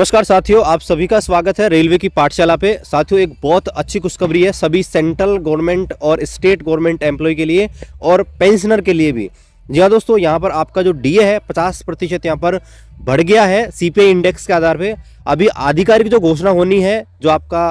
नमस्कार साथियों आप सभी का स्वागत है रेलवे की पाठशाला पे साथियों एक बहुत अच्छी खुशखबरी है सभी सेंट्रल गवर्नमेंट और स्टेट गवर्नमेंट एम्प्लॉय के लिए और पेंशनर के लिए भी जी हाँ दोस्तों यहाँ पर आपका जो डीए है पचास प्रतिशत यहाँ पर बढ़ गया है सीपीआई इंडेक्स के आधार पे अभी आधिकारिक जो घोषणा होनी है जो आपका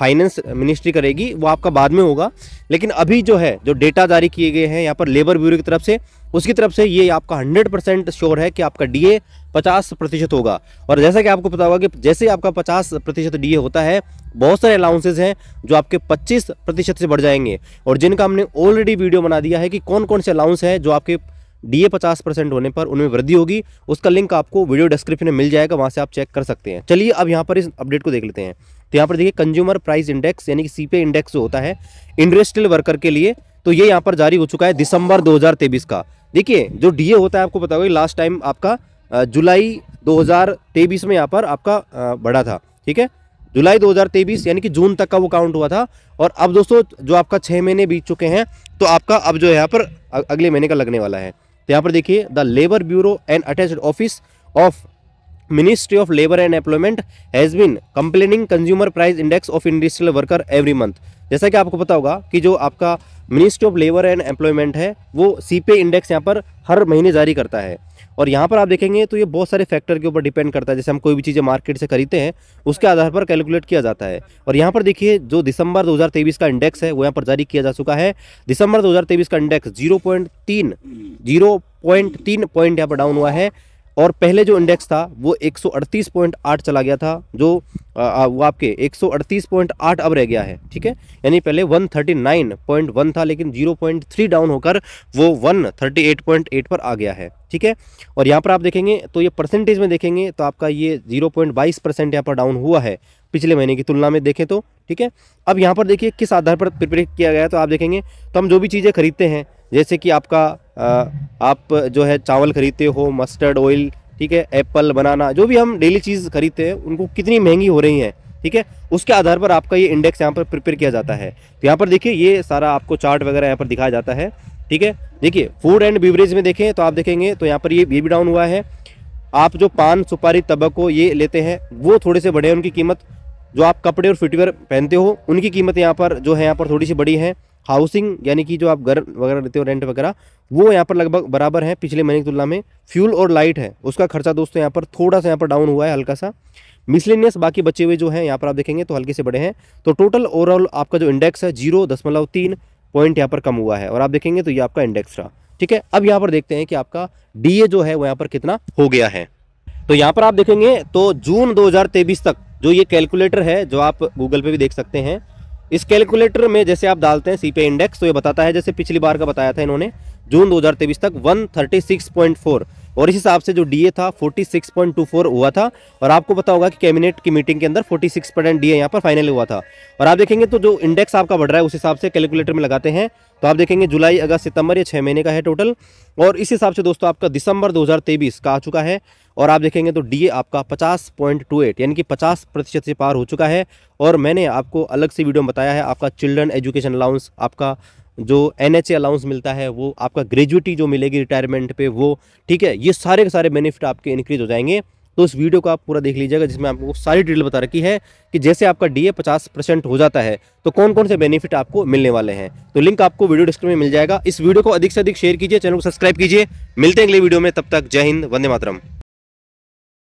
फाइनेंस मिनिस्ट्री करेगी वो आपका बाद में होगा लेकिन अभी जो है जो डेटा जारी किए गए हैं यहाँ पर लेबर ब्यूरो की तरफ से उसकी तरफ से ये आपका हंड्रेड परसेंट श्योर है कि आपका डीए पचास प्रतिशत होगा और जैसा कि आपको पता होगा कि जैसे आपका पचास प्रतिशत डी होता है बहुत सारे अलाउंसेज हैं जो आपके 25 प्रतिशत से बढ़ जाएंगे और जिनका हमने ऑलरेडी वीडियो बना दिया है कि कौन कौन से अलाउंस है जो आपके डी ए पचास परसेंट होने पर उनमें वृद्धि होगी उसका लिंक आपको वीडियो डिस्क्रिप्शन में मिल जाएगा वहाँ से आप चेक कर सकते हैं चलिए अब यहाँ पर इस अपडेट को देख लेते हैं तो यहाँ पर देखिए कंज्यूमर प्राइस इंडेक्स यानी कि सी इंडेक्स जो होता है इंडस्ट्रियल वर्कर के लिए तो ये यहाँ पर जारी हो चुका है दिसंबर 2023 का देखिए जो डीए होता है आपको बताओगे लास्ट टाइम आपका जुलाई 2023 में यहाँ पर आपका बढ़ा था ठीक है जुलाई 2023 यानी कि जून तक का वो काउंट हुआ था और अब दोस्तों जो आपका छः महीने बीत चुके हैं तो आपका अब जो है यहाँ पर अगले महीने का लगने वाला है तो यहाँ पर देखिए the labour bureau and attach office of ministry of labour and employment has been compiling consumer price index of industrial worker every month जैसा कि आपको पता होगा कि जो आपका ministry of labour and employment है वो सी इंडेक्स यहाँ पर हर महीने जारी करता है और यहाँ पर आप देखेंगे तो ये बहुत सारे फैक्टर के ऊपर डिपेंड करता है जैसे हम कोई भी चीज़ें मार्केट से खरीदते हैं उसके आधार पर कैलकुलेट किया जाता है और यहाँ पर देखिए जो दिसंबर 2023 का इंडेक्स है वो यहाँ पर जारी किया जा चुका है दिसंबर 2023 का इंडेक्स 0.3 0.3 पॉइंट यहाँ पर डाउन हुआ है और पहले जो इंडेक्स था वो 138.8 चला गया था जो आ, वो आपके 138.8 अब रह गया है ठीक है यानी पहले 139.1 था लेकिन 0.3 डाउन होकर वो 138.8 पर आ गया है ठीक है और यहाँ पर आप देखेंगे तो ये परसेंटेज में देखेंगे तो आपका ये 0.22 परसेंट यहाँ पर डाउन हुआ है पिछले महीने की तुलना में देखें तो ठीक है अब यहाँ पर देखिए किस आधार पर प्रिपेयर किया गया है तो आप देखेंगे तो हम जो भी चीज़ें खरीदते हैं जैसे कि आपका आ, आप जो है चावल खरीदते हो मस्टर्ड ऑयल ठीक है एप्पल बनाना जो भी हम डेली चीज़ खरीदते हैं उनको कितनी महंगी हो रही हैं ठीक है उसके आधार पर आपका ये इंडेक्स यहाँ पर प्रिपेयर किया जाता है तो यहाँ पर देखिए ये सारा आपको चार्ट वगैरह यहाँ पर दिखाया जाता है ठीक है देखिए फूड एंड बीवरेज में देखें तो आप देखेंगे तो यहाँ पर ये भी डाउन हुआ है आप जो पान सुपारी तबको ये लेते हैं वो थोड़े से बढ़े उनकी कीमत जो आप कपड़े और फिटवेयर पहनते हो उनकी कीमत यहाँ पर जो है यहाँ पर थोड़ी सी बड़ी है हाउसिंग यानी कि जो आप घर वगैरह रहते हो रेंट वगैरह वो यहाँ पर लगभग बराबर है पिछले महीने की तुलना में फ्यूल और लाइट है उसका खर्चा दोस्तों यहाँ पर थोड़ा सा यहाँ पर डाउन हुआ है हल्का सा मिसलेनियस बाकी बचे हुए जो है यहाँ पर आप देखेंगे तो हल्के से बड़े हैं तो टोटल ओवरऑल आपका जो इंडेक्स है जीरो दशमलव तीन पॉइंट यहाँ पर कम हुआ है और आप देखेंगे तो ये आपका इंडेक्स रहा ठीक है अब यहाँ पर देखते हैं कि आपका डी जो है वो यहाँ पर कितना हो गया है तो यहाँ पर आप देखेंगे तो जून 2023 तक जो ये कैलकुलेटर है जो आप गूगल पे भी देख सकते हैं इस कैलकुलेटर में जैसे आप डालते हैं सीपे इंडेक्स तो ये बताता है जैसे पिछली बार का बताया था इन्होंने जून दो तक वन और इस हिसाब से जो डीए था 46.24 हुआ था और आपको पता होगा कि कैबिनेट की मीटिंग के अंदर 46 सिक्स परसेंट डी यहाँ पर फाइनल हुआ था और आप देखेंगे तो जो इंडेक्स आपका बढ़ रहा है उस हिसाब से कैलकुलेटर में लगाते हैं तो आप देखेंगे जुलाई अगस्त सितंबर या छः महीने का है टोटल और इस हिसाब से दोस्तों आपका दिसंबर दो का आ चुका है और आप देखेंगे तो डी आपका पचास यानी कि पचास प्रतिशत से पार हो चुका है और मैंने आपको अलग से वीडियो में बताया है आपका चिल्ड्रन एजुकेशन अलाउंस आपका जो एन एच अलाउंस मिलता है वो आपका ग्रेजुएटी जो मिलेगी रिटायरमेंट पे वो ठीक है ये सारे के सारे बेनिफिट आपके इंक्रीज हो जाएंगे तो इस वीडियो को आप पूरा देख लीजिएगा जिसमें आपको सारी डिटेल बता रखी है कि जैसे आपका डी ए पचास परसेंट हो जाता है तो कौन कौन से बेनिफिट आपको मिलने वाले हैं तो लिंक आपको वीडियो डिस्क्रिप्शन में मिल जाएगा इस वीडियो को अधिक से अधिक शेयर कीजिए चैनल को सब्सक्राइब कीजिए मिलते हैं अगले वीडियो में तब तक जय हिंद वंदे मातरम